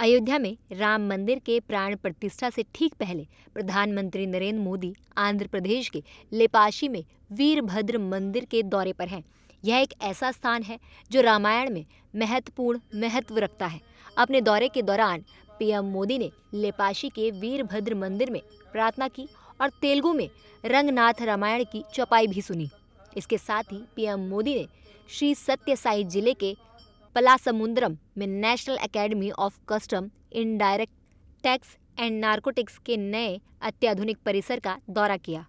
अयोध्या में राम मंदिर के प्राण प्रतिष्ठा से ठीक पहले प्रधानमंत्री नरेंद्र मोदी आंध्र प्रदेश के लेपाशी में वीरभद्र मंदिर के दौरे पर हैं यह एक ऐसा स्थान है जो रामायण में महत्वपूर्ण महत्व रखता है अपने दौरे के दौरान पीएम मोदी ने लेपाशी के वीरभद्र मंदिर में प्रार्थना की और तेलुगु में रंगनाथ रामायण की चौपाई भी सुनी इसके साथ ही पीएम मोदी ने श्री सत्य साई जिले के पलासमुद्रम में National Academy of Custom Indirect Tax and Narcotics के नए अत्याधुनिक परिसर का दौरा किया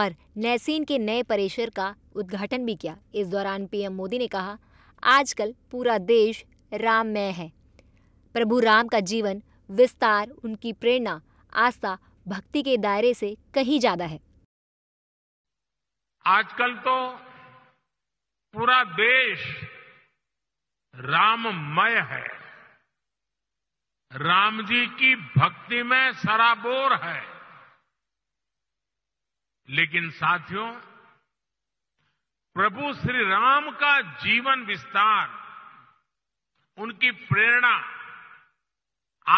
और नैसीन के नए परिसर का उद्घाटन भी किया इस दौरान पीएम मोदी ने कहा आजकल पूरा देश राममय है प्रभु राम का जीवन विस्तार उनकी प्रेरणा आस्था भक्ति के दायरे से कहीं ज्यादा है आजकल तो पूरा देश राममय है राम जी की भक्ति में सराबोर है लेकिन साथियों प्रभु श्री राम का जीवन विस्तार उनकी प्रेरणा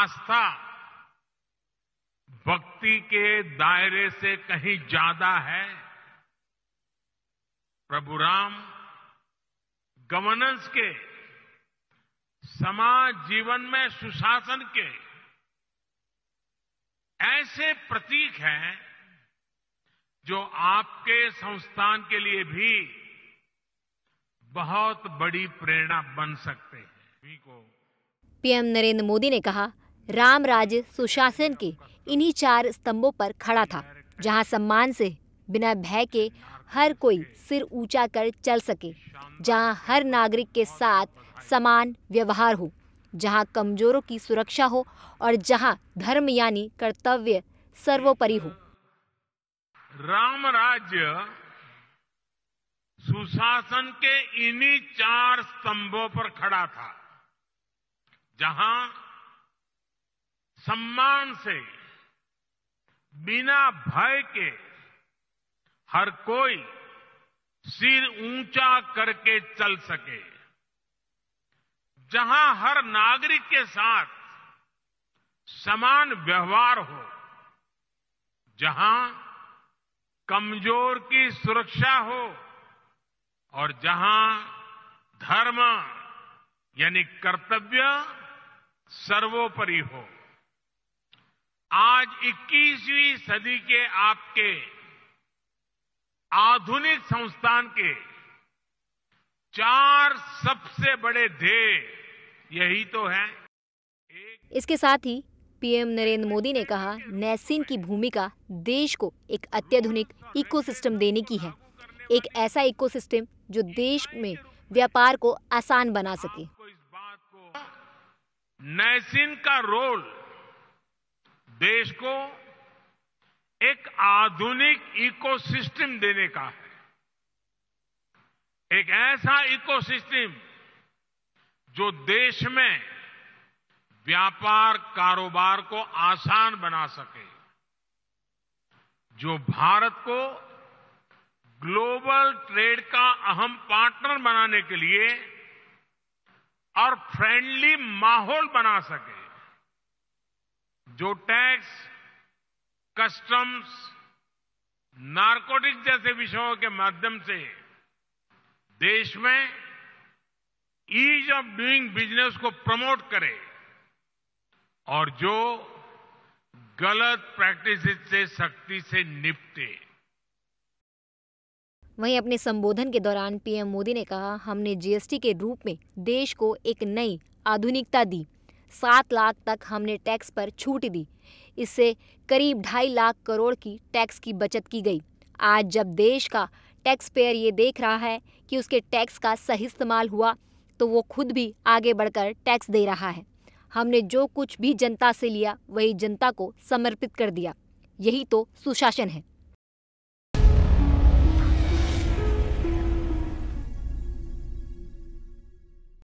आस्था भक्ति के दायरे से कहीं ज्यादा है प्रभु राम गवर्नेंस के समाज जीवन में सुशासन के ऐसे प्रतीक हैं जो आपके संस्थान के लिए भी बहुत बड़ी प्रेरणा बन सकते हैं पीएम नरेंद्र मोदी ने कहा राम राज्य सुशासन के इन्हीं चार स्तंभों पर खड़ा था जहां सम्मान से बिना भय के हर कोई सिर ऊंचा कर चल सके जहां हर नागरिक के साथ समान व्यवहार हो जहां कमजोरों की सुरक्षा हो और जहां धर्म यानी कर्तव्य सर्वोपरि हो राम राज्य सुशासन के इन्हीं चार स्तंभों पर खड़ा था जहां सम्मान से बिना भय के हर कोई सिर ऊंचा करके चल सके जहां हर नागरिक के साथ समान व्यवहार हो जहां कमजोर की सुरक्षा हो और जहां धर्म यानी कर्तव्य सर्वोपरि हो आज 21वीं सदी के आपके आधुनिक संस्थान के चार सबसे बड़े ध्येय यही तो है इसके साथ ही पीएम नरेंद्र मोदी ने कहा नैसिन की भूमिका देश को एक अत्याधुनिक इकोसिस्टम देने की है एक ऐसा इकोसिस्टम जो देश में व्यापार को आसान बना सके नैसिन का रोल देश को एक आधुनिक इकोसिस्टम देने का है एक ऐसा इकोसिस्टम जो देश में व्यापार कारोबार को आसान बना सके जो भारत को ग्लोबल ट्रेड का अहम पार्टनर बनाने के लिए और फ्रेंडली माहौल बना सके जो टैक्स कस्टम्स नारकोटिक जैसे विषयों के माध्यम से देश में ईज ऑफ डूइंग बिजनेस को प्रमोट करे और जो गलत प्रैक्टिस से सख्ती से निपटे वहीं अपने संबोधन के दौरान पीएम मोदी ने कहा हमने जीएसटी के रूप में देश को एक नई आधुनिकता दी सात लाख तक हमने टैक्स पर छूट दी इससे करीब ढाई लाख करोड़ की टैक्स की बचत की गई आज जब देश का टैक्स पेयर ये देख रहा है कि उसके टैक्स का सही इस्तेमाल हुआ तो वो खुद भी आगे बढ़कर टैक्स दे रहा है हमने जो कुछ भी जनता से लिया वही जनता को समर्पित कर दिया यही तो सुशासन है